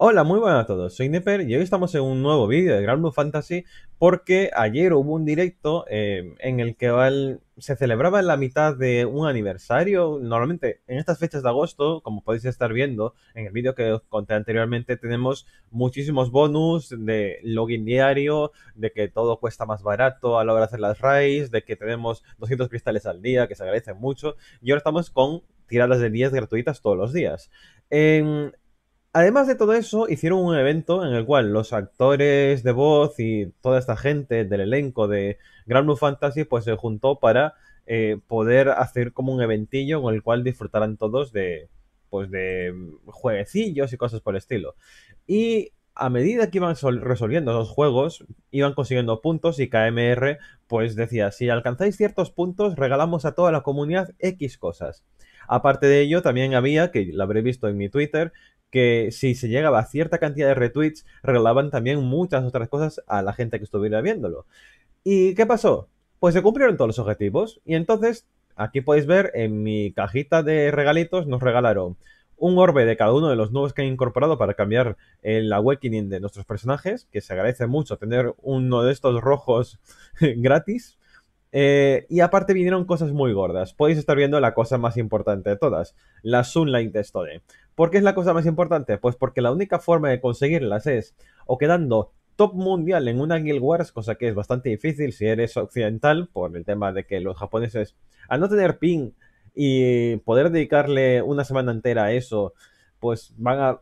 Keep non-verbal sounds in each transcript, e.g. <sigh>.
Hola, muy buenas a todos, soy Nipper y hoy estamos en un nuevo vídeo de Grand Blue Fantasy porque ayer hubo un directo em, en el que se celebraba la mitad de un aniversario. Normalmente en estas fechas de agosto, como podéis estar viendo en el vídeo que os conté anteriormente, tenemos muchísimos bonus de login diario, de que todo cuesta más barato a la hora de hacer las raids, de que tenemos 200 cristales al día, que se agradecen mucho. Y ahora estamos con tiradas de 10 gratuitas todos los días. En em, Además de todo eso, hicieron un evento en el cual los actores de voz y toda esta gente del elenco de Grand Blue Fantasy pues se juntó para eh, poder hacer como un eventillo con el cual disfrutarán todos de pues de jueguecillos y cosas por el estilo. Y a medida que iban resolviendo los juegos, iban consiguiendo puntos y KMR pues decía, si alcanzáis ciertos puntos, regalamos a toda la comunidad X cosas. Aparte de ello, también había, que lo habré visto en mi Twitter, que si se llegaba a cierta cantidad de retweets, regalaban también muchas otras cosas a la gente que estuviera viéndolo. ¿Y qué pasó? Pues se cumplieron todos los objetivos. Y entonces, aquí podéis ver en mi cajita de regalitos, nos regalaron un orbe de cada uno de los nuevos que han incorporado para cambiar el eh, awakening de nuestros personajes, que se agradece mucho tener uno de estos rojos <laughs> gratis. Eh, y aparte vinieron cosas muy gordas. Podéis estar viendo la cosa más importante de todas, la Sunlight Story ¿Por qué es la cosa más importante? Pues porque la única forma de conseguirlas es o quedando top mundial en una Guild Wars, cosa que es bastante difícil si eres occidental, por el tema de que los japoneses, al no tener ping y poder dedicarle una semana entera a eso, pues van a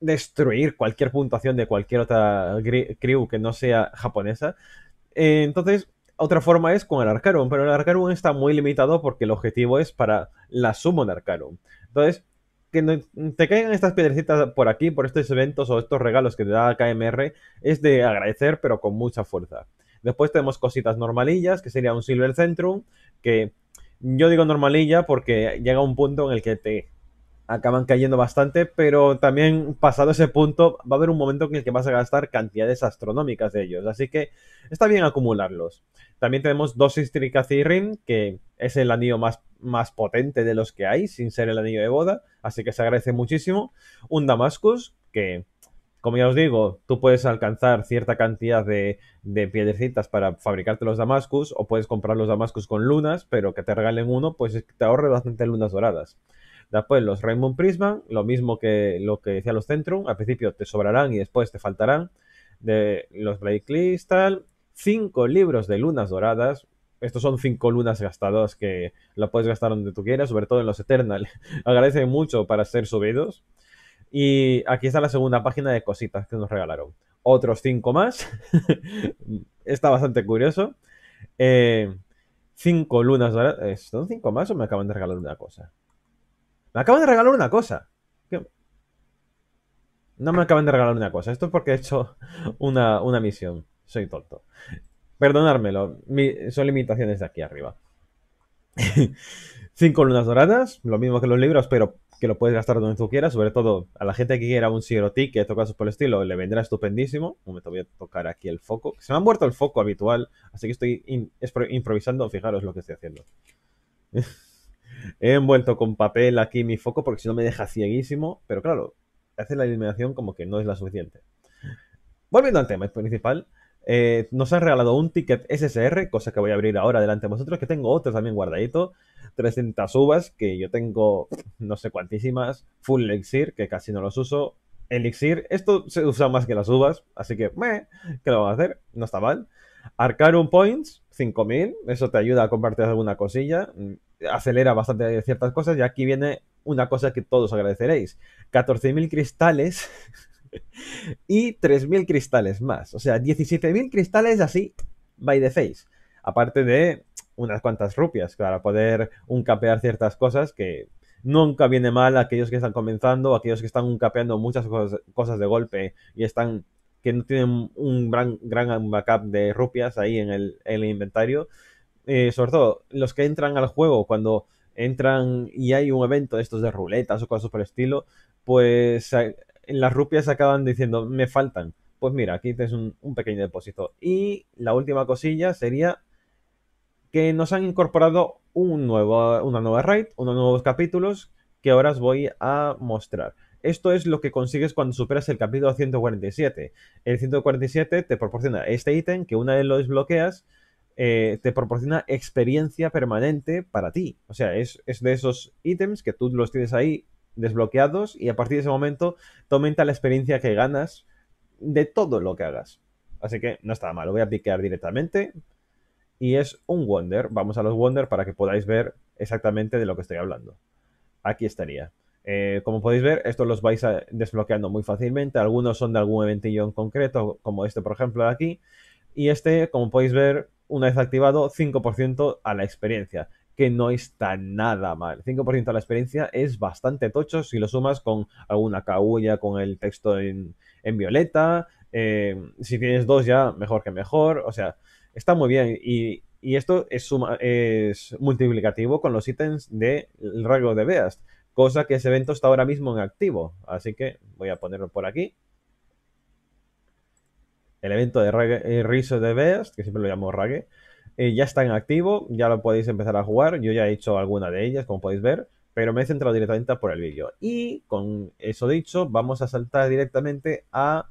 destruir cualquier puntuación de cualquier otra crew que no sea japonesa. Eh, entonces, otra forma es con el Arcarum, pero el Arcarum está muy limitado porque el objetivo es para la Summon Arcarum. Entonces, que te caigan estas piedrecitas por aquí, por estos eventos o estos regalos que te da KMR, es de agradecer, pero con mucha fuerza. Después tenemos cositas normalillas, que sería un Silver Centrum, que yo digo normalilla porque llega un punto en el que te acaban cayendo bastante, pero también pasado ese punto va a haber un momento en el que vas a gastar cantidades astronómicas de ellos, así que está bien acumularlos. También tenemos dos Rim, que es el anillo más, más potente de los que hay, sin ser el anillo de boda, así que se agradece muchísimo. Un Damascus, que como ya os digo, tú puedes alcanzar cierta cantidad de, de, piedrecitas para fabricarte los Damascus, o puedes comprar los Damascus con lunas, pero que te regalen uno, pues te ahorre bastante lunas doradas. Después los Raymond prisma lo mismo que lo que decía los Centrum, al principio te sobrarán y después te faltarán. De los Blade Crystal, cinco libros de lunas doradas. Estos son cinco lunas gastadas que la puedes gastar donde tú quieras, sobre todo en los Eternal. <laughs> Agradecen mucho para ser subidos. Y aquí está la segunda página de cositas que nos regalaron. Otros cinco más. <laughs> está bastante curioso. Eh, cinco lunas doradas. Eh, ¿Son cinco más o me acaban de regalar una cosa? Me acaban de regalar una cosa. No me acaban de regalar una cosa. Esto es porque he hecho una, misión. Soy tonto. Perdonármelo. son limitaciones de aquí arriba. <laughs> Cinco lunas doradas, lo mismo que los libros, pero que lo puedes gastar donde tú quieras. Sobre todo a la gente que quiera un Zero Ticket o cosas por el estilo, le vendrá estupendísimo. Un momento, voy a tocar aquí el foco. Se me ha muerto el foco habitual, así que estoy improvisando. Fijaros lo que estoy haciendo. <laughs> He envuelto con papel aquí mi foco porque si no me deja cieguísimo, pero claro, hace la iluminación como que no es la suficiente. Volviendo al tema principal, eh, nos han regalado un ticket SSR, cosa que voy a abrir ahora delante de vosotros, que tengo otros también guardadito, 300 uvas, que yo tengo no sé cuantísimas, Full Elixir, que casi no los uso, Elixir, esto se usa más que las uvas, así que, meh, ¿qué lo vamos a hacer? No está mal. un Points, 5000, eso te ayuda a compartir alguna cosilla, acelera bastante ciertas cosas. Y aquí viene una cosa que todos agradeceréis. 14.000 cristales <laughs> y 3.000 cristales más. O sea, 17.000 cristales así, by the face. Aparte de unas cuantas rupias para poder uncapear ciertas cosas que nunca viene mal a aquellos que están comenzando, aquellos que están uncapeando muchas cosas de golpe y están que no tienen un gran, gran backup de rupias ahí en el, en el inventario. Eh, sobre todo los que entran al juego cuando entran y hay un evento de estos de ruletas o cosas por el estilo, pues eh, en las rupias acaban diciendo, me faltan. Pues mira, aquí tienes un, pequeño depósito. Y la última cosilla sería que nos han incorporado un nuevo, una nueva raid, unos nuevos capítulos que ahora os voy a mostrar. Esto es lo que consigues cuando superas el capítulo 147. El 147 te proporciona este ítem que una vez lo desbloqueas, eh, te proporciona experiencia permanente para ti. O sea, es, de esos ítems que tú los tienes ahí desbloqueados y a partir de ese momento te aumenta la experiencia que ganas de todo lo que hagas. Así que no está mal, lo voy a piquear directamente. Y es un Wonder. Vamos a los Wonder para que podáis ver exactamente de lo que estoy hablando. Aquí estaría. Eh, como podéis ver, estos los vais desbloqueando muy fácilmente. Algunos son de algún eventillo en concreto, como este, por ejemplo, de aquí. Y este, como podéis ver, una vez activado, 5% a la experiencia, que no está nada mal. 5% a la experiencia es bastante tocho si lo sumas con alguna ya con el texto en, en violeta. Eh, si tienes dos ya, mejor que mejor. O sea, está muy bien. Y, esto es, suma, es multiplicativo con los ítems del rango de Beast, cosa que ese evento está ahora mismo en activo. Así que voy a ponerlo por aquí el evento de eh, riso de Beast, Best, que siempre lo llamo Rage, eh, ya está en activo, ya lo podéis empezar a jugar. Yo ya he hecho alguna de ellas, como podéis ver, pero me he centrado directamente por el vídeo. Y con eso dicho, vamos a saltar directamente a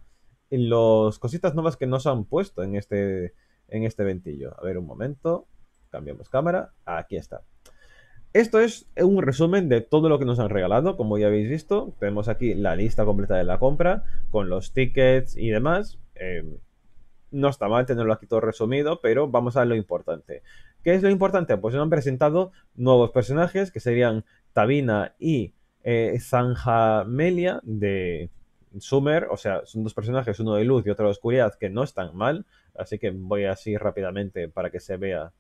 las cositas nuevas que nos han puesto en este, en este ventillo. A ver un momento, cambiamos cámara, aquí está. Esto es un resumen de todo lo que nos han regalado, como ya habéis visto. Tenemos aquí la lista completa de la compra, con los tickets y demás. Em, no está mal tenerlo aquí todo resumido, pero vamos a lo importante. ¿Qué es lo importante? Pues nos han presentado nuevos personajes que serían Tabina y eh, Zanjamelia de Sumer. O sea, son dos personajes, uno de luz y otro de oscuridad, que no están mal. Así que voy así rápidamente para que se vea.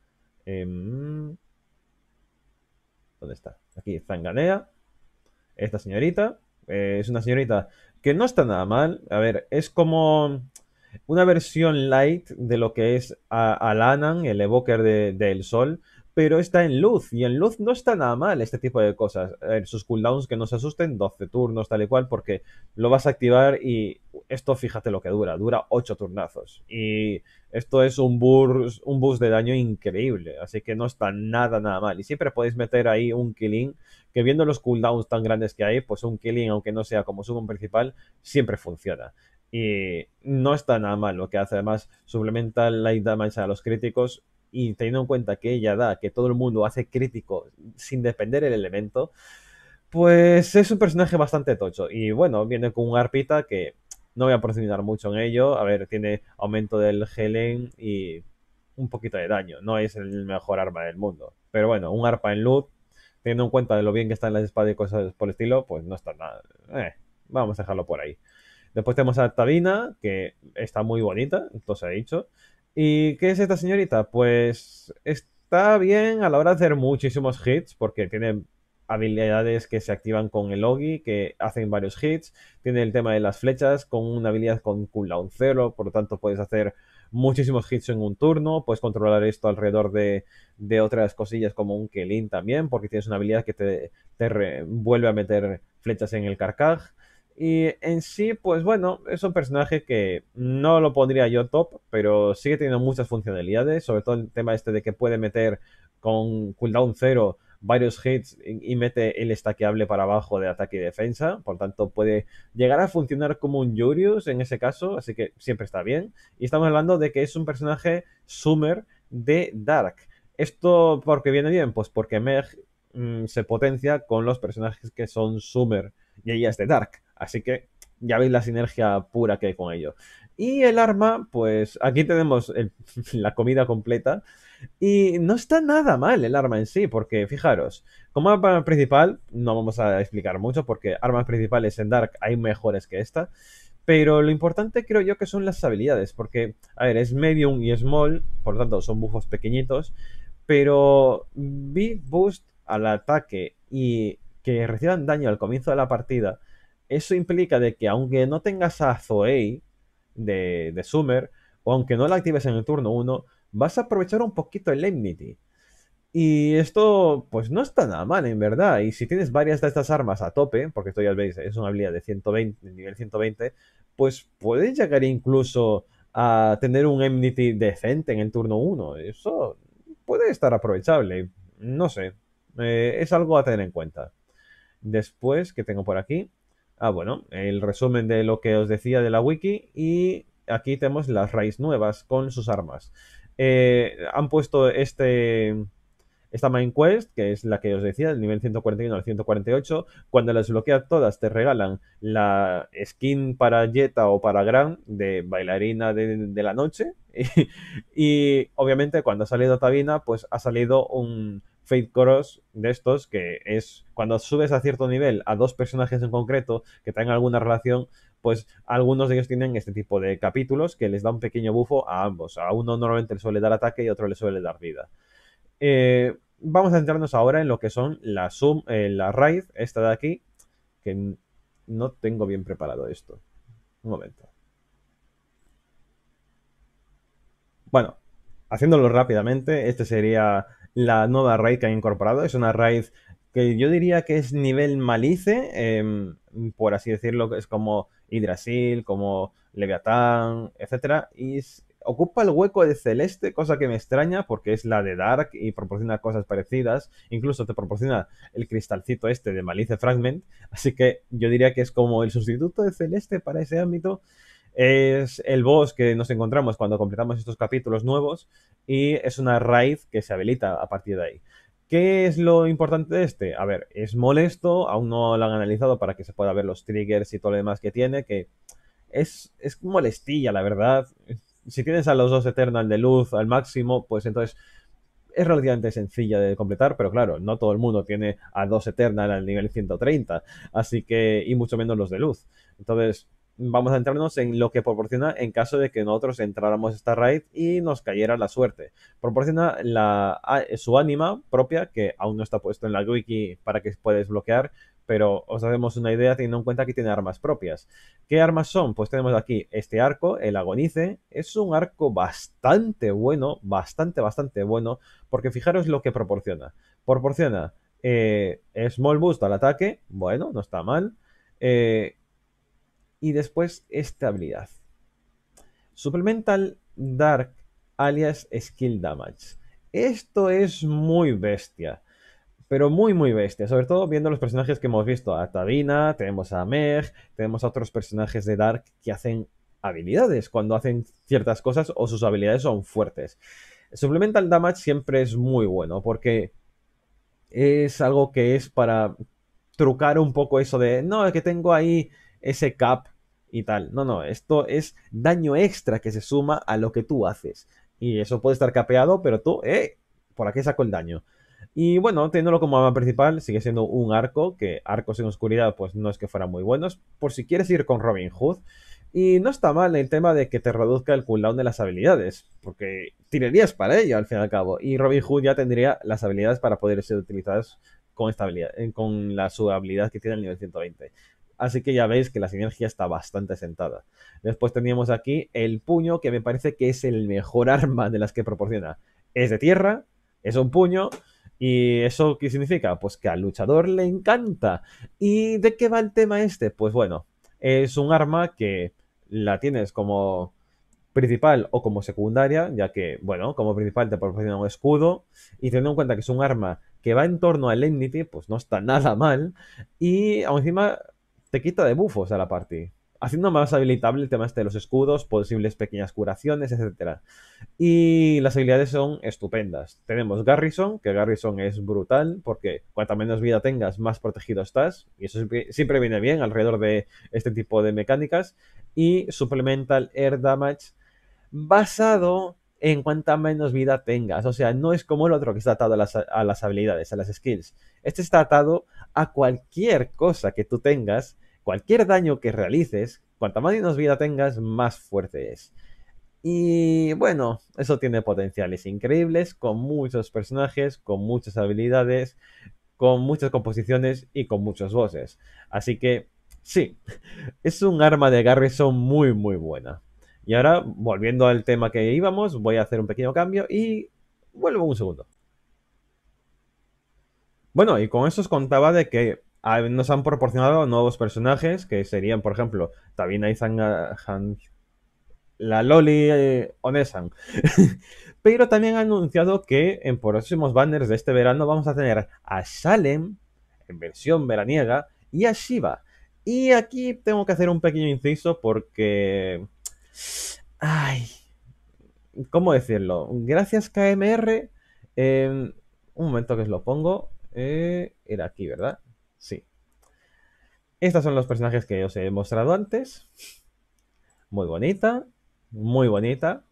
Em, ¿Dónde está? Aquí, Zanganea. Esta señorita. Eh, es una señorita que no está nada mal. A ver, es como una versión light de lo que es Alanan, el evoker del Sol, pero está en luz, y en luz no está nada mal este tipo de cosas. En eh, sus cooldowns que no se asusten, 12 turnos, tal y cual, porque lo vas a activar y esto fíjate lo que dura, dura 8 turnazos. Y esto es un boost, un de daño increíble, así que no está nada, nada mal. Y siempre podéis meter ahí un killing, que viendo los cooldowns tan grandes que hay, pues un killing, aunque no sea como su principal, siempre funciona. Y eh, no está nada mal lo que hace. Además, suplementa light damage a los críticos. Y teniendo en cuenta que ella da que todo el mundo hace crítico sin depender el elemento, pues es un personaje bastante tocho. Y bueno, viene con un arpita que no voy a profundizar mucho en ello. A ver, tiene aumento del Helen y un poquito de daño. No es el mejor arma del mundo. Pero bueno, un arpa en loot, teniendo en cuenta de lo bien que está en las espadas y cosas por el estilo, pues no está nada. Eh, vamos a dejarlo por ahí. Después tenemos a Tabina, que está muy bonita, se ha dicho. ¿Y qué es esta señorita? Pues está bien a la hora de hacer muchísimos hits, porque tiene habilidades que se activan con el Ogi, que hacen varios hits. Tiene el tema de las flechas, con una habilidad con cooldown 0, por lo tanto puedes hacer muchísimos hits en un turno. Puedes controlar esto alrededor de, otras cosillas como un Kelin también, porque tienes una habilidad que te, te vuelve a meter flechas en el carcaj. Y en sí, pues bueno, es un personaje que no lo pondría yo top, pero sigue teniendo muchas funcionalidades, sobre todo el tema este de que puede meter con cooldown cero varios hits y, mete el estaqueable para abajo de ataque y defensa. Por tanto, puede llegar a funcionar como un Yurius en ese caso, así que siempre está bien. Y estamos hablando de que es un personaje Summer de Dark. ¿Esto porque viene bien? Pues porque Meg mm, se potencia con los personajes que son Summer y ella es de Dark. Así que ya veis la sinergia pura que hay con ello Y el arma, pues aquí tenemos <laughs> la comida completa. Y no está nada mal el arma en sí, porque fijaros, como arma principal, no vamos a explicar mucho, porque armas principales en Dark hay mejores que esta. Pero lo importante creo yo que son las habilidades, porque, a ver, es medium y small, por lo tanto son bufos pequeñitos. Pero big boost al ataque y que reciban daño al comienzo de la partida eso implica de que aunque no tengas a Zoe de, de Summer, o aunque no la actives en el turno 1, vas a aprovechar un poquito el Enmity. Y esto, pues no está nada mal, en verdad. Y si tienes varias de estas armas a tope, porque esto ya veis, es una habilidad de nivel 120, pues puedes llegar incluso a tener un Enmity decente en el turno 1. Eso puede estar aprovechable. No sé. Eh, es algo a tener en cuenta. Después, que tengo por aquí? Ah, bueno, el resumen de lo que os decía de la wiki y aquí tenemos las raíces nuevas con sus armas. Eh, han puesto este esta main quest, que es la que os decía, del nivel 141 al 148, cuando las bloqueas todas te regalan la skin para Jetta o para Gran de bailarina de, la noche. <laughs> y, obviamente cuando ha salido Tabina, pues ha salido un, Fate Coros de estos, que es cuando subes a cierto nivel a dos personajes en concreto que tengan alguna relación, pues algunos de ellos tienen este tipo de capítulos que les da un pequeño bufo a ambos. A uno normalmente le suele dar ataque y a otro le suele dar vida. Eh, vamos a centrarnos ahora en lo que son la, sum, eh, la raid, esta de aquí, que no tengo bien preparado esto. Un momento. Bueno, haciéndolo rápidamente, este sería la nueva raid que ha incorporado. Es una raid que yo diría que es nivel malice, em, por así decirlo, que es como Hydrasil, como Leviatán, etcétera, y ocupa el hueco de Celeste, cosa que me extraña porque es la de Dark y proporciona cosas parecidas, incluso te proporciona el cristalcito este de Malice Fragment, así que yo diría que es como el sustituto de Celeste para ese ámbito es el boss que nos encontramos cuando completamos estos capítulos nuevos y es una raid que se habilita a partir de ahí. ¿Qué es lo importante de este? A ver, es molesto, aún no lo han analizado para que se pueda ver los triggers y todo lo demás que tiene, que es, es molestilla, la verdad. Si tienes a los dos Eternal de luz al máximo, pues entonces es relativamente sencilla de completar, pero claro, no todo el mundo tiene a dos Eternal al nivel 130, así que, y mucho menos los de luz. Entonces, vamos a entrarnos en lo que proporciona en caso de que nosotros entráramos esta raid y nos cayera la suerte. Proporciona su ánima propia, que aún no está puesto en la wiki para que pueda desbloquear, pero os hacemos una idea teniendo en cuenta que tiene armas propias. ¿Qué armas son? Pues tenemos aquí este arco, el agonice. Es un arco bastante bueno, bastante, bastante bueno, porque fijaros lo que proporciona. Proporciona eh, small boost al ataque, bueno, no está mal. Eh, y después esta habilidad. Supplemental Dark alias Skill Damage. Esto es muy bestia, pero muy muy bestia, sobre todo viendo los personajes que hemos visto, a Tabina, tenemos a Meg, tenemos a otros personajes de Dark que hacen habilidades cuando hacen ciertas cosas o sus habilidades son fuertes. Supplemental Damage siempre es muy bueno porque es algo que es para trucar un poco eso de, no, es que tengo ahí ese cap y tal. No, no, esto es daño extra que se suma a lo que tú haces. Y eso puede estar capeado, pero tú, eh, por aquí saco el daño. Y bueno, teniéndolo como arma principal, sigue siendo un arco, que arcos en oscuridad pues no es que fueran muy buenos, por si quieres ir con Robin Hood. Y no está mal el tema de que te reduzca el cooldown de las habilidades, porque tirarías para ello al fin y al cabo, y Robin Hood ya tendría las habilidades para poder ser utilizadas con, esta con la su habilidad que tiene el nivel 120. Así que ya veis que la sinergia está bastante sentada. Después teníamos aquí el puño, que me parece que es el mejor <laughs> arma de las que proporciona. Es de tierra, es un puño, ¿Y eso qué significa? Pues que al luchador le encanta. ¿Y de qué va el tema este? Pues bueno, es un arma que la tienes como principal o como secundaria, ya que, bueno, como principal te proporciona un escudo, y teniendo en cuenta que es un arma que va en torno Al ennity, pues no está nada mal, y aún encima te quita de bufos a la party. Haciendo más habilitable el tema este de los escudos, posibles pequeñas curaciones, etc. Y las habilidades son estupendas. Tenemos Garrison, que Garrison es brutal, porque cuanta menos vida tengas, más protegido estás. Y eso siempre, viene bien alrededor de este tipo de mecánicas. Y Supplemental Air Damage, basado en cuanta menos vida tengas. O sea, no es como el otro que está atado a las, a las, habilidades, a las skills. Este está atado a cualquier cosa que tú tengas cualquier daño que realices, cuanta más vida tengas, más fuerte es. Y bueno, eso tiene potenciales increíbles, con muchos personajes, con muchas habilidades, con muchas composiciones y con muchas voces. Así que sí, <laughs> es un arma de Garrison muy muy buena. Y ahora, volviendo al tema que íbamos, voy a hacer un pequeño cambio y vuelvo un segundo. Bueno, y con eso os contaba de que Ah, nos han proporcionado nuevos personajes que serían, por ejemplo, Tabina han la Loli eh, Onesan. <laughs> Pero también han anunciado que en próximos banners de este verano vamos a tener a Salem en versión veraniega y a Shiva. Y aquí tengo que hacer un pequeño inciso porque... Ay, ¿cómo decirlo? Gracias KMR. Eh, un momento que os lo pongo. Eh, era aquí, ¿verdad? Sí. Estos son los personajes que os he mostrado antes. Muy bonita, muy bonita.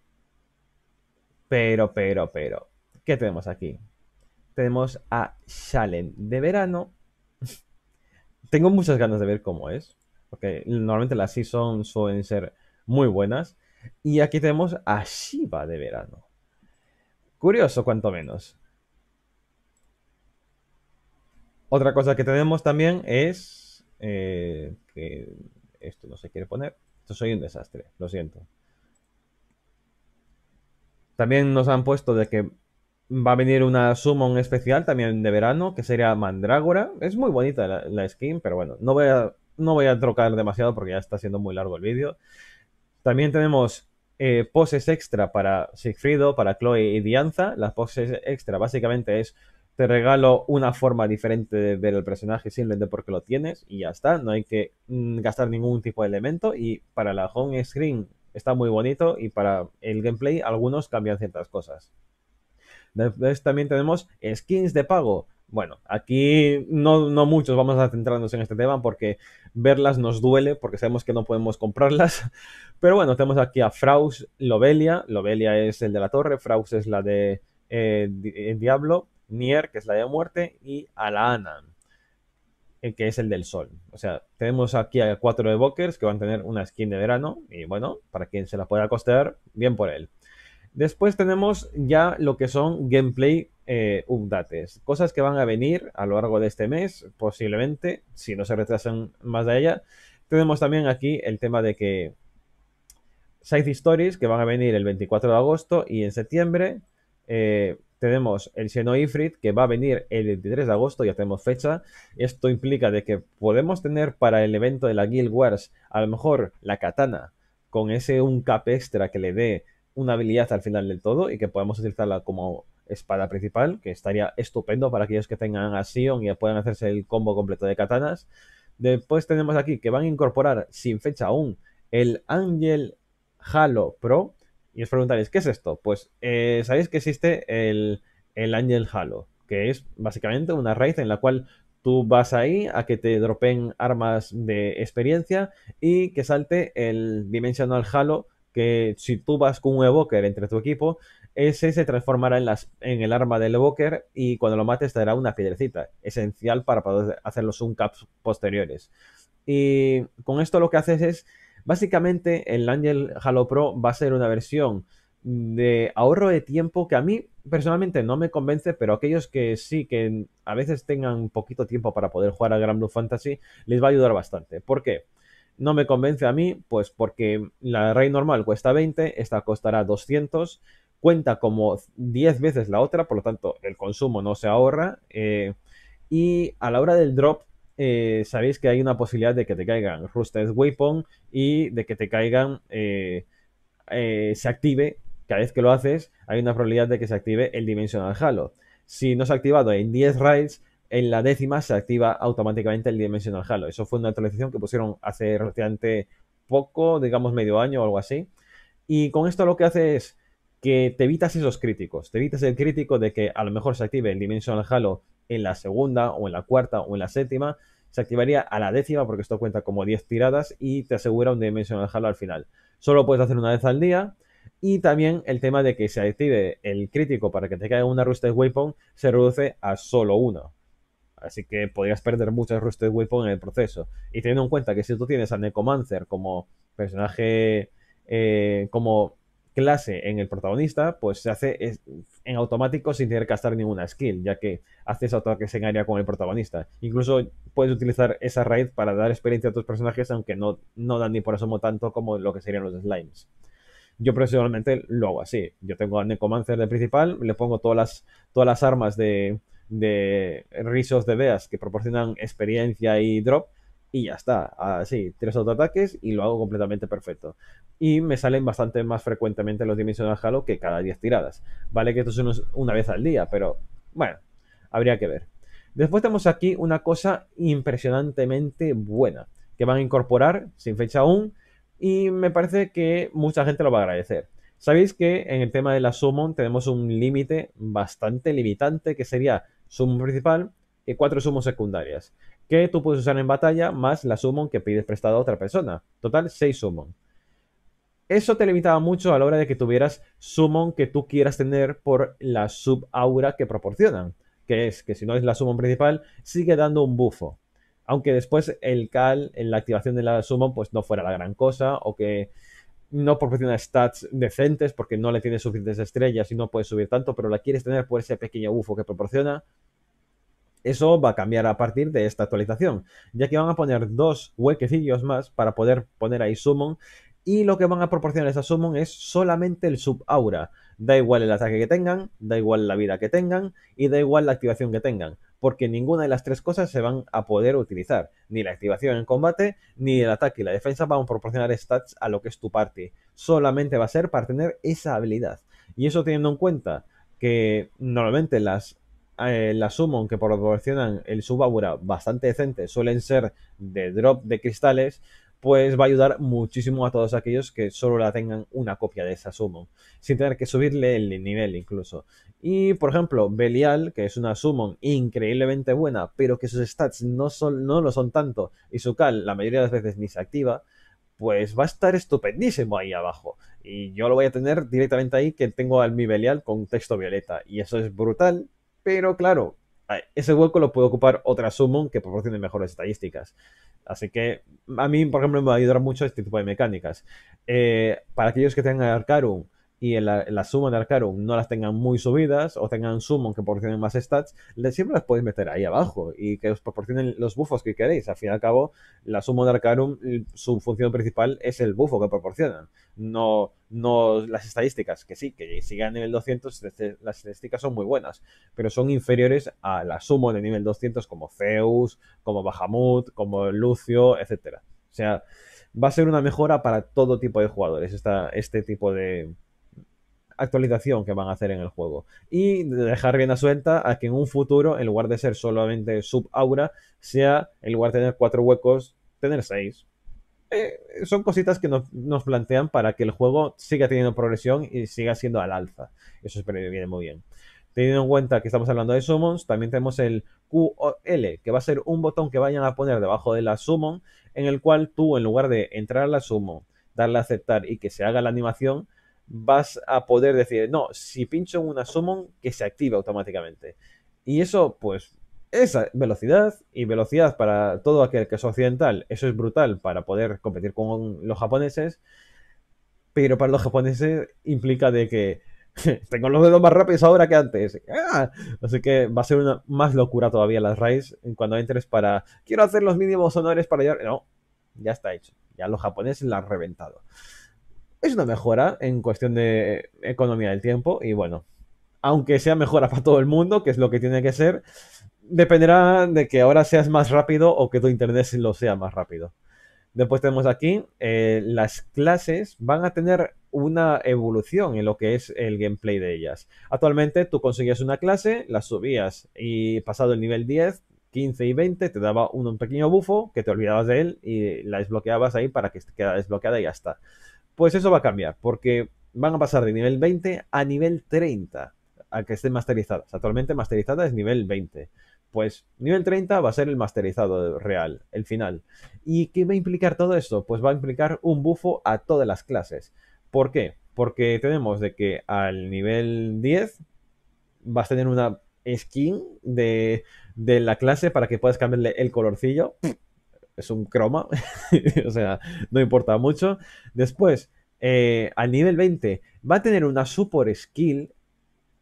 Pero, pero, pero. ¿Qué tenemos aquí? Tenemos a Shalen de verano. <laughs> Tengo muchas ganas de ver cómo es. Porque normalmente las seasons suelen ser muy buenas. Y aquí tenemos a Shiva de verano. Curioso, cuanto menos. Otra cosa que tenemos también es eh, que esto no se quiere poner. Esto soy un desastre, lo siento. También nos han puesto de que va a venir una summon especial también de verano, que sería Mandrágora. Es muy bonita la, skin, pero bueno, no voy, a, no voy a trocar demasiado porque ya está siendo muy largo el vídeo. También tenemos eh, poses extra para Sigfrido, para Chloe y Dianza. Las poses extra básicamente es te regalo una forma diferente de ver el personaje simplemente porque lo tienes y ya está, no hay que mm, gastar ningún tipo de elemento y para la home screen está muy bonito y para el gameplay algunos cambian ciertas cosas. Después también tenemos skins de pago. Bueno, aquí no, no muchos vamos a centrarnos en este tema porque verlas nos duele porque sabemos que no podemos comprarlas. <laughs> Pero bueno, tenemos aquí a Fraus Lobelia. Lobelia es el de la torre, Fraus es la de eh, eh, Diablo. Nier, que es la de muerte, y el eh, que es el del sol. O sea, tenemos aquí a cuatro evokers que van a tener una skin de verano, y bueno, para quien se la pueda costear, bien por él. Después tenemos ya lo que son gameplay eh, updates, cosas que van a venir a lo largo de este mes, posiblemente, si no se retrasan más de ella. Tenemos también aquí el tema de que Side Stories, que van a venir el 24 de agosto y en septiembre, eh, tenemos el seno Ifrit que va a venir el 23 de agosto, ya tenemos fecha. Esto implica de que podemos tener para el evento de la Guild Wars a lo mejor la katana con ese un cap extra que le dé una habilidad al final del todo y que podemos utilizarla como espada principal, que estaría estupendo para aquellos que tengan a Sion y puedan hacerse el combo completo de katanas. Después tenemos aquí que van a incorporar sin fecha aún el Angel Halo Pro, y os preguntaréis, ¿qué es esto? Pues eh, sabéis que existe el, el Angel Halo, que es básicamente una raid en la cual tú vas ahí a que te dropen armas de experiencia y que salte el Dimensional Halo, que si tú vas con un evoker entre tu equipo, ese se transformará en, las, en el arma del evoker y cuando lo mates te dará una piedrecita, esencial para poder hacer los uncaps posteriores. Y con esto lo que haces es Básicamente, el Angel Halo Pro va a ser una versión de ahorro de tiempo que a mí personalmente no me convence, pero aquellos que sí, que a veces tengan poquito tiempo para poder jugar a Grand Blue Fantasy, les va a ayudar bastante. ¿Por qué? No me convence a mí, pues porque la Rey normal cuesta 20, esta costará 200, cuenta como 10 veces la otra, por lo tanto el consumo no se ahorra. Eh, y a la hora del drop, eh, sabéis que hay una posibilidad de que te caigan Rusted Weapon y de que te caigan, eh, eh, se active, cada vez que lo haces, hay una probabilidad de que se active el Dimensional Halo. Si no se ha activado en 10 raids, en la décima se activa automáticamente el Dimensional Halo. Eso fue una actualización que pusieron hace relativamente poco, digamos medio año o algo así. Y con esto lo que hace es que te evitas esos críticos, te evitas el crítico de que a lo mejor se active el Dimensional Halo en la segunda o en la cuarta o en la séptima, se activaría a la décima porque esto cuenta como 10 tiradas y te asegura un Dimensional Halo al final. Solo puedes hacer una vez al día. Y también el tema de que se active el crítico para que te caiga una Rusted Weapon se reduce a solo uno. Así que podrías perder muchas Rusted Weapon en el proceso. Y teniendo en cuenta que si tú tienes al Necomancer como personaje, eh, como clase en el protagonista, pues se hace en automático sin tener que gastar ninguna skill, ya que haces ataques en área con el protagonista. Incluso puedes utilizar esa raid para dar experiencia a tus personajes, aunque no, no dan ni por asomo tanto como lo que serían los slimes. Yo personalmente lo hago así. Yo tengo a Necomancer de principal, le pongo todas las, todas las armas de, de rizos de veas que proporcionan experiencia y drop y ya está. Así, ah, tres autoataques y lo hago completamente perfecto. Y me salen bastante más frecuentemente los Dimensional Halo que cada 10 tiradas. Vale que esto es una vez al día, pero bueno, habría que ver. Después tenemos aquí una cosa impresionantemente buena que van a incorporar sin fecha aún y me parece que mucha gente lo va a agradecer. Sabéis que en el tema de la summon tenemos un límite bastante limitante que sería summon principal y cuatro summon secundarias que tú puedes usar en batalla más la summon que pides prestado a otra persona. Total, 6 summon. Eso te limitaba mucho a la hora de que tuvieras summon que tú quieras tener por la sub-aura que proporcionan, que es que si no es la summon principal, sigue dando un bufo. Aunque después el cal en la activación de la summon pues no fuera la gran cosa o que no proporciona stats decentes porque no le tienes suficientes estrellas y no puedes subir tanto, pero la quieres tener por ese pequeño bufo que proporciona, eso va a cambiar a partir de esta actualización, ya que van a poner dos huequecillos más para poder poner ahí Summon. Y lo que van a proporcionar esa Summon es solamente el Sub Aura Da igual el ataque que tengan, da igual la vida que tengan y da igual la activación que tengan, porque ninguna de las tres cosas se van a poder utilizar. Ni la activación en combate, ni el ataque y la defensa van a proporcionar stats a lo que es tu party. Solamente va a ser para tener esa habilidad. Y eso teniendo en cuenta que normalmente las eh, la summon que proporcionan el subaura bastante decente suelen ser de drop de cristales, pues va a ayudar muchísimo a todos aquellos que solo la tengan una copia de esa summon, sin tener que subirle el nivel incluso. Y por ejemplo, Belial, que es una summon increíblemente buena, pero que sus stats no, no lo son tanto y su cal la mayoría de las veces ni se activa, pues va a estar estupendísimo ahí abajo. Y yo lo voy a tener directamente ahí que tengo al mi Belial con texto violeta. Y eso es brutal pero claro, ese hueco lo puede ocupar otra summon que proporcione mejores estadísticas. Así que a mí, por ejemplo, me va a ayudar mucho este tipo de mecánicas. Eh, para aquellos que tengan Arcarum, y la suma de Arcarum no las tengan muy subidas o tengan summon que proporcionen más stats, siempre las podéis meter ahí abajo y que os proporcionen los buffos que queréis. Al fin y al cabo, la sumo de Arcarum, su función principal es el buffo que proporcionan, no, no las estadísticas, que sí, que sigan a nivel 200, las estadísticas son muy buenas, pero son inferiores a la sumo de nivel 200 como Zeus, como Bahamut, como Lucio, etcétera. O sea, va a ser una mejora para todo tipo de jugadores este tipo de, actualización que van a hacer en el juego. Y dejar bien a suelta a que en un futuro, en lugar de ser solamente sub aura sea, en lugar de tener cuatro huecos, tener seis. Eh, son cositas que nos, plantean para que el juego siga teniendo progresión y siga siendo al alza. Eso viene muy bien. Teniendo en cuenta que estamos hablando de summons, también tenemos el QL, que va a ser un botón que vayan a poner debajo de la summon, en el cual tú, en lugar de entrar a la summon, darle a aceptar y que se haga la animación, vas a poder decir, no, si pincho una summon, que se activa automáticamente. Y eso, pues, esa velocidad y velocidad para todo aquel que es occidental, eso es brutal para poder competir con los japoneses, pero para los japoneses implica de que <laughs> tengo los dedos más rápidos ahora que antes. ¡Ah! Así que va a ser una más locura todavía las raids cuando entres para quiero hacer los mínimos honores para llegar No, ya está hecho. Ya los japoneses la han reventado es una mejora en cuestión de economía del tiempo y bueno, aunque sea mejora para todo el mundo, que es lo que tiene que ser, dependerá de que ahora seas más rápido o que tu internet lo sea más rápido. Después tenemos aquí, eh, las clases van a tener una evolución en lo que es el gameplay de ellas. Actualmente tú conseguías una clase, la subías y pasado el nivel 10, 15 y 20 te daba un, pequeño bufo que te olvidabas de él y la desbloqueabas ahí para que quedara desbloqueada y ya está. Pues eso va a cambiar, porque van a pasar de nivel 20 a nivel 30, a que estén masterizadas. Actualmente masterizada es nivel 20. Pues nivel 30 va a ser el masterizado real, el final. ¿Y qué va a implicar todo esto? Pues va a implicar un bufo a todas las clases. ¿Por qué? Porque tenemos de que al nivel 10 vas a tener una skin de, de la clase para que puedas cambiarle el colorcillo es un croma, <laughs> o sea, no importa mucho. Después, eh, al nivel 20, va a tener una super skill,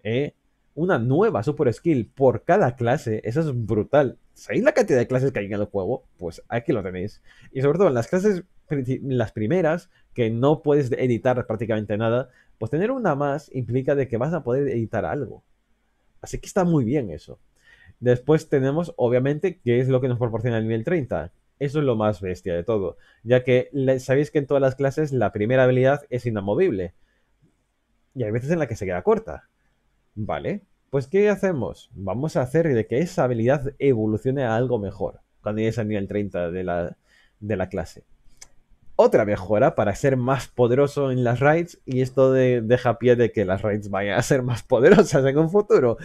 eh, una nueva super skill por cada clase, eso es brutal. ¿Sabéis la cantidad de clases que hay en el juego? Pues aquí lo tenéis. Y sobre todo en las clases, las primeras, que no puedes editar prácticamente nada, pues tener una más implica de que vas a poder editar algo. Así que está muy bien eso. Después tenemos, obviamente, que es lo que nos proporciona el nivel 30, eso es lo más bestia de todo, ya que sabéis que en todas las clases la primera habilidad es inamovible. Y hay veces en la que se queda corta. Vale, pues ¿qué hacemos? Vamos a hacer de que esa habilidad evolucione a algo mejor cuando llegues al nivel 30 de la, de la clase. Otra mejora para ser más poderoso en las raids y esto deja pie de que las raids vayan a ser más poderosas en un futuro.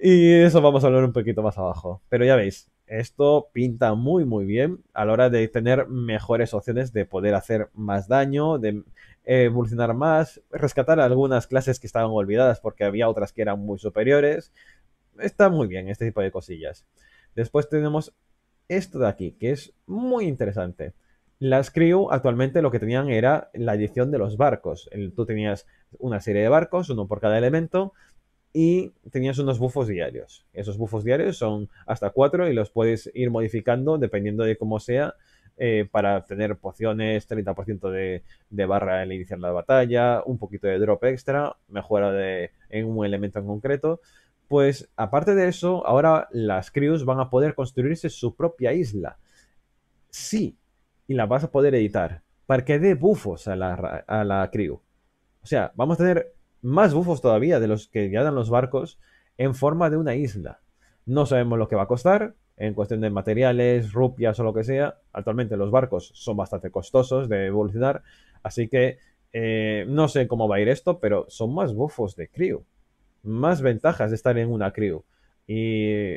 Y eso vamos a hablar un poquito más abajo. Pero ya veis, esto pinta muy muy bien a la hora de tener mejores opciones de poder hacer más daño, de evolucionar más, rescatar algunas clases que estaban olvidadas porque había otras que eran muy superiores. Está muy bien este tipo de cosillas. Después tenemos esto de aquí, que es muy interesante. Las crew actualmente lo que tenían era la edición de los barcos. Tú tenías una serie de barcos, uno por cada elemento, y tenías unos bufos diarios. Esos bufos diarios son hasta cuatro y los puedes ir modificando dependiendo de cómo sea eh, para tener pociones, 30% de, barra al iniciar la batalla, un poquito de drop extra, mejora de, en un elemento en concreto. Pues aparte de eso, ahora las crews van a poder construirse su propia isla. Sí, y la vas a poder editar para que dé bufos a la, a la crew. O sea, vamos a tener más bufos todavía de los que ya dan los barcos en forma de una isla. No sabemos lo que va a costar en cuestión de materiales, rupias o lo que sea. Actualmente los barcos son bastante costosos de evolucionar, así que eh, no sé cómo va a ir esto, pero son más bufos de crew, más ventajas de estar en una crew. Y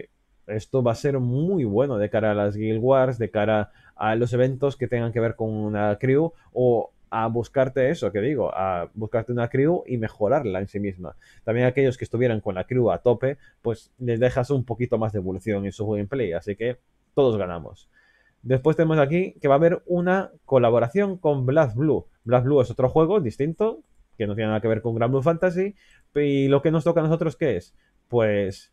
esto va a ser muy bueno de cara a las Guild Wars, de cara a los eventos que tengan que ver con una crew o a buscarte eso que digo, a buscarte una crew y mejorarla en sí misma. También aquellos que estuvieran con la crew a tope, pues les dejas un poquito más de evolución en su gameplay, así que todos ganamos. Después tenemos aquí que va a haber una colaboración con Blast Blue. Blast Blue es otro juego distinto, que no tiene nada que ver con Grand Blue Fantasy. Y lo que nos toca a nosotros, ¿qué es? Pues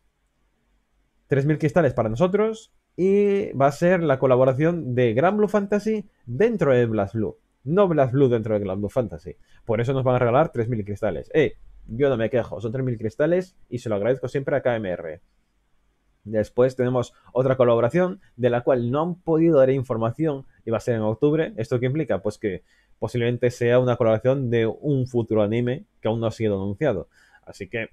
3.000 cristales para nosotros y va a ser la colaboración de Grand Blue Fantasy dentro de Blast Blue no Blast Blue dentro de Cloud Fantasy. Por eso nos van a regalar 3.000 cristales. ¡Eh! Yo no me quejo, son 3.000 cristales y se lo agradezco siempre a KMR. Después tenemos otra colaboración de la cual no han podido dar información y va a ser en octubre. ¿Esto qué implica? Pues que posiblemente sea una colaboración de un futuro anime que aún no ha sido anunciado. Así que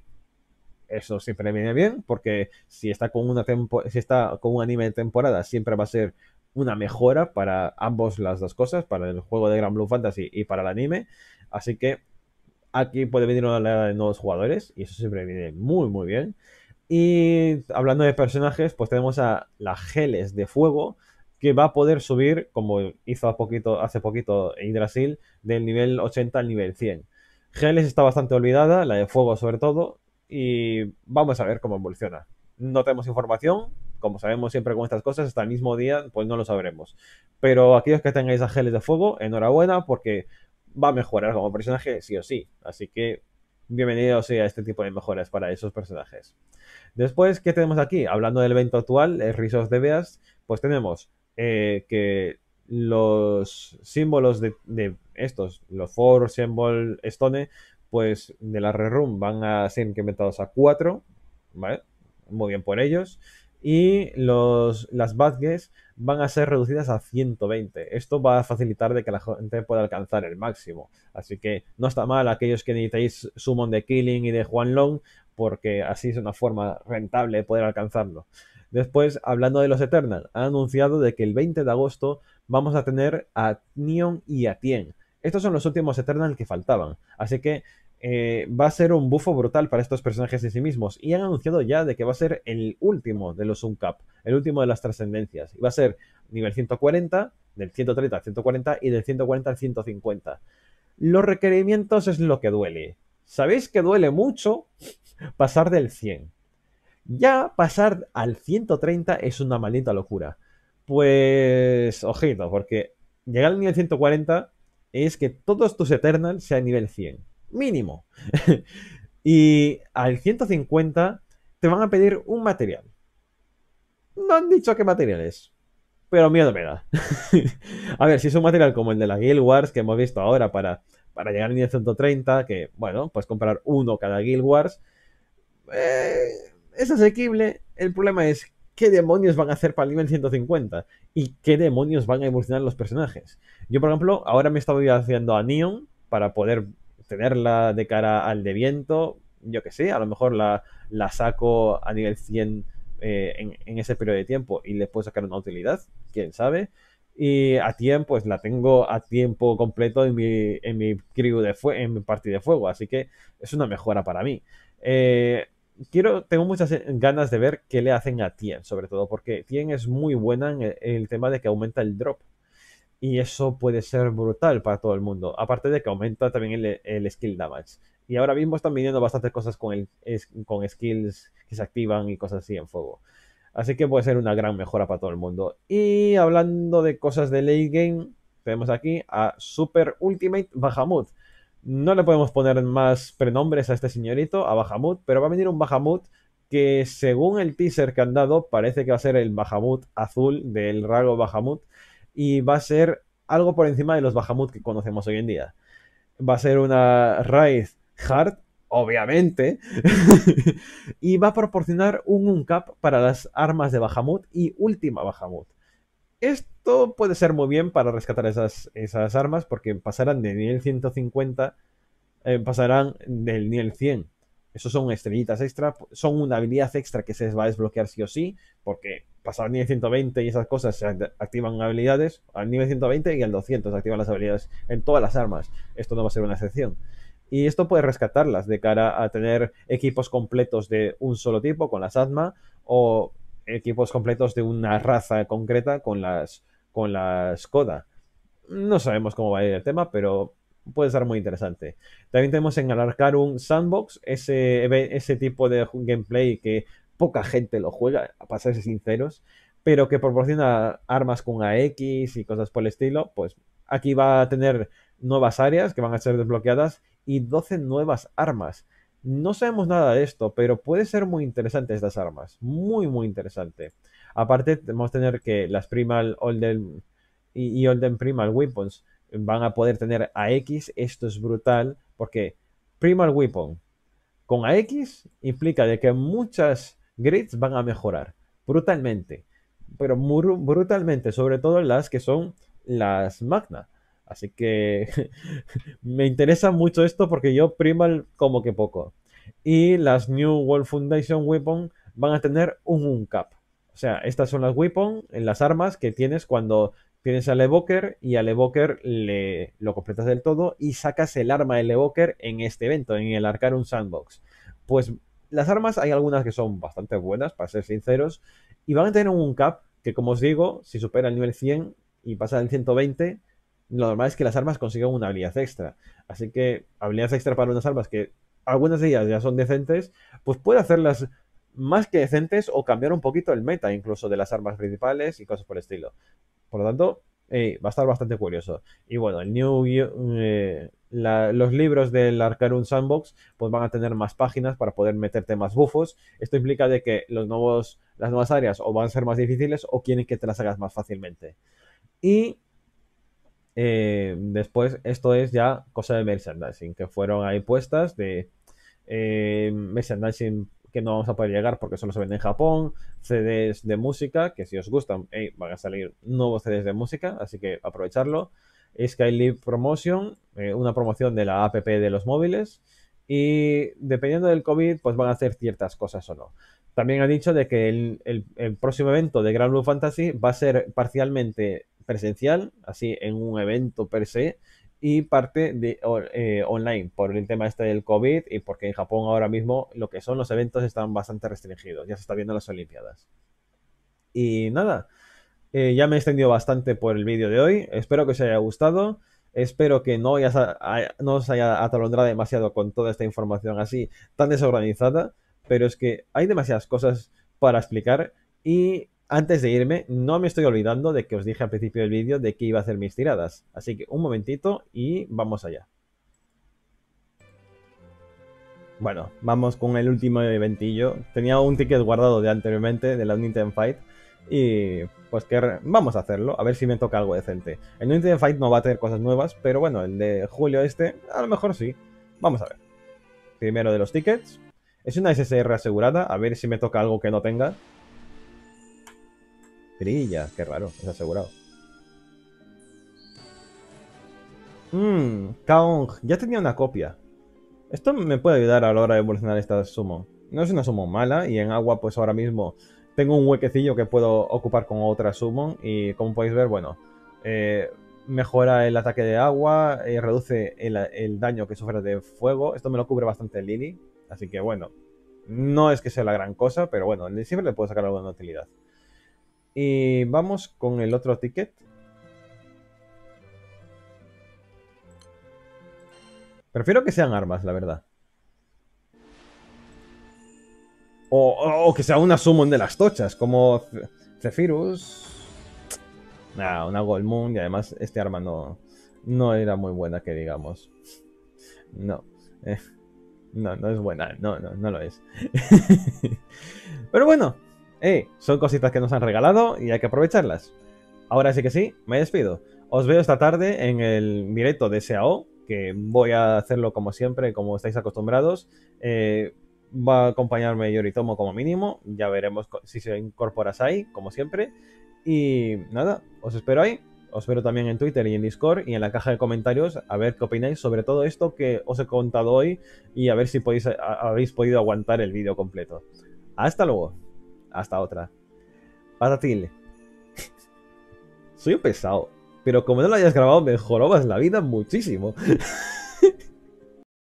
eso siempre viene bien porque si está con, una si está con un anime de temporada siempre va a ser una mejora para ambos las dos cosas, para el juego de Gran Blue Fantasy y para el anime. Así que aquí puede venir una oleada de nuevos jugadores y eso siempre viene muy, muy bien. Y hablando de personajes, pues tenemos a la Geles de Fuego, que va a poder subir, como hizo hace poquito, hace poquito brasil del nivel 80 al nivel 100. Geles está bastante olvidada, la de Fuego sobre todo, y vamos a ver cómo evoluciona. No tenemos información, como sabemos siempre con estas cosas, hasta el mismo día, pues no lo sabremos. Pero aquellos que tengáis ángeles de fuego, enhorabuena, porque va a mejorar como personaje sí o sí. Así que bienvenidos a este tipo de mejoras para esos personajes. Después, ¿qué tenemos aquí? Hablando del evento actual, el Rizos de Beas pues tenemos eh, que los símbolos de, estos, los Four Symbol Stone, pues de la rerun van a ser incrementados a 4, ¿vale? Muy bien por ellos y los, las badges van a ser reducidas a 120. Esto va a facilitar de que la gente pueda alcanzar el máximo. Así que no está mal aquellos que necesitáis Summon de Killing y de Juan Long, porque así es una forma rentable de poder alcanzarlo. Después, hablando de los Eternal, han anunciado de que el 20 de agosto vamos a tener a Neon y a Tien. Estos son los últimos Eternals que faltaban. Así que eh, va a ser un bufo brutal para estos personajes en sí mismos. Y han anunciado ya de que va a ser el último de los Uncap, el último de las trascendencias. Y va a ser nivel 140, del 130 al 140 y del 140 al 150. Los requerimientos es lo que duele. Sabéis que duele mucho pasar del 100. Ya pasar al 130 es una maldita locura. Pues, ojito, porque llegar al nivel 140 es que todos tus Eternals sean nivel 100 mínimo. <laughs> y al 150 te van a pedir un material. No han dicho qué material es, pero miedo me da. <laughs> a ver, si es un material como el de la Guild Wars que hemos visto ahora para, para llegar al nivel 130, que bueno, pues comprar uno cada Guild Wars, eh, es asequible. El problema es qué demonios van a hacer para el nivel 150 y qué demonios van a evolucionar los personajes. Yo, por ejemplo, ahora me he estado haciendo a Neon para poder tenerla de cara al de viento, yo que sé, a lo mejor la, la saco a nivel 100 eh, en, ese periodo de tiempo y le puedo sacar una utilidad, quién sabe. Y a Tien pues la tengo a tiempo completo en mi, en mi de en mi partida de fuego, así que es una mejora para mí. Eh, quiero, tengo muchas ganas de ver qué le hacen a Tien, sobre todo porque Tien es muy buena en el tema de que aumenta el drop. Y eso puede ser brutal para todo el mundo. Aparte de que aumenta también el, skill damage. Y ahora mismo están viniendo bastantes cosas con, con skills que se activan y cosas así en fuego. Así que puede ser una gran mejora para todo el mundo. Y hablando de cosas de late game, tenemos aquí a Super Ultimate Bahamut. No le podemos poner más prenombres a este señorito, a Bahamut, pero va a venir un Bahamut que según el teaser que han dado parece que va a ser el Bahamut azul del Rago Bahamut y va a ser algo por encima de los Bahamut que conocemos hoy en día. Va a ser una raid hard, obviamente, <laughs> y va a proporcionar un uncap para las armas de Bahamut y última Bahamut. Esto puede ser muy bien para rescatar esas, esas armas porque pasarán de nivel 150, eh, pasarán del nivel 100 esos son estrellitas extra, son una habilidad extra que se va a desbloquear sí o sí, porque pasar al nivel 120 y esas cosas se activan habilidades, al nivel 120 y al 200 se activan las habilidades en todas las armas. Esto no va a ser una excepción. Y esto puede rescatarlas de cara a tener equipos completos de un solo tipo con las ADMA o equipos completos de una raza concreta con las, con las CODA. No sabemos cómo va a ir el tema, pero puede ser muy interesante. También tenemos en el un Sandbox ese, ese tipo de gameplay que poca gente lo juega, para ser sinceros, pero que proporciona armas con AX y cosas por el estilo, pues aquí va a tener nuevas áreas que van a ser desbloqueadas y 12 nuevas armas. No sabemos nada de esto, pero puede ser muy interesante estas armas. Muy, muy interesante. Aparte, vamos tener que las Primal Olden y Olden Primal Weapons van a poder tener AX. Esto es brutal porque Primal Weapon con AX implica de que muchas grids van a mejorar brutalmente, pero brutalmente, sobre todo las que son las Magna. Así que <laughs> me interesa mucho esto porque yo Primal como que poco. Y las New World Foundation Weapon van a tener un cap. O sea, estas son las weapon, las armas que tienes cuando Tienes al evoker y al evoker le, lo completas del todo y sacas el arma del evoker en este evento, en el arcar un Sandbox. Pues las armas hay algunas que son bastante buenas, para ser sinceros, y van a tener un cap que, como os digo, si supera el nivel 100 y pasa del 120, lo normal es que las armas consigan una habilidad extra. Así que habilidad extra para unas armas que algunas de ellas ya son decentes, pues puede hacerlas más que decentes o cambiar un poquito el meta incluso de las armas principales y cosas por el estilo. Por lo tanto, va a estar bastante curioso. Y bueno, el New eh, los libros del Arcanum Sandbox pues van a tener más páginas para poder meterte más bufos. Esto implica de que los nuevos, las nuevas áreas o van a ser más difíciles o quieren que te las hagas más fácilmente. Y eh, después esto es ya cosa de merchandising, que fueron ahí puestas de eh, merchandising que no vamos a poder llegar porque solo se vende en Japón, CDs de música, que si os gustan, van a salir nuevos CDs de música, así que aprovecharlo. Skylive Promotion, eh, una promoción de la app de los móviles. Y dependiendo del COVID, pues van a hacer ciertas cosas o no. También ha dicho de que el, el próximo evento de Grand Blue Fantasy va a ser parcialmente presencial, así en un evento per se, y parte de eh, online por el tema este del COVID y porque en Japón ahora mismo lo que son los eventos están bastante restringidos, ya se está viendo las Olimpiadas. Y nada, eh, ya me he extendido bastante por el vídeo de hoy, espero que os haya gustado. Espero que no, os haya atalondrado demasiado con toda esta información así tan desorganizada, pero es que hay demasiadas cosas para explicar y antes de irme, no me estoy olvidando de que os dije al principio del vídeo de que iba a hacer mis tiradas. Así que un momentito y vamos allá. Bueno, vamos con el último eventillo. Tenía un ticket guardado de anteriormente, de la Nintendo Fight. Y pues que vamos a hacerlo, a ver si me toca algo decente. En Nintendo Fight no va a tener cosas nuevas, pero bueno, el de julio este, a lo mejor sí. Vamos a ver. Primero de los tickets. Es una SSR asegurada, a ver si me toca algo que no tenga. Grilla, qué raro, es asegurado. Mmm, Kaong, ya tenía una copia. Esto me puede ayudar a la hora de evolucionar esta sumo. No es una sumo mala y en agua pues ahora mismo tengo un huequecillo que puedo ocupar con otra sumo y como podéis ver, bueno, eh, mejora el ataque de agua, y eh, reduce el, daño que sufre de fuego, esto me lo cubre bastante el Lili así que bueno, no es que sea la gran cosa, pero bueno, siempre le puedo sacar alguna utilidad. Y vamos con el otro ticket. Prefiero que sean armas, la verdad. O, que sea una summon de las tochas, como Zephyrus. Nah, una Gold Moon y además este arma no, no era muy buena, que digamos. No. Eh, no, no es buena. No, no, no lo es. <laughs> Pero bueno, eh, son cositas que nos han regalado y hay que aprovecharlas. Ahora sí que sí, me despido. Os veo esta tarde en el directo de SAO, que voy a hacerlo como siempre, como estáis acostumbrados. Eh, va a acompañarme Yoritomo como mínimo. Ya veremos si se incorporas ahí como siempre. Y nada, os espero ahí. Os espero también en Twitter y en Discord y en la caja de comentarios a ver qué opináis sobre todo esto que os he contado hoy y a ver si podéis, habéis podido aguantar el vídeo completo. Hasta luego hasta otra. ti <laughs> Soy un pesado. Pero como no lo hayas grabado, mejorabas la vida muchísimo. <laughs>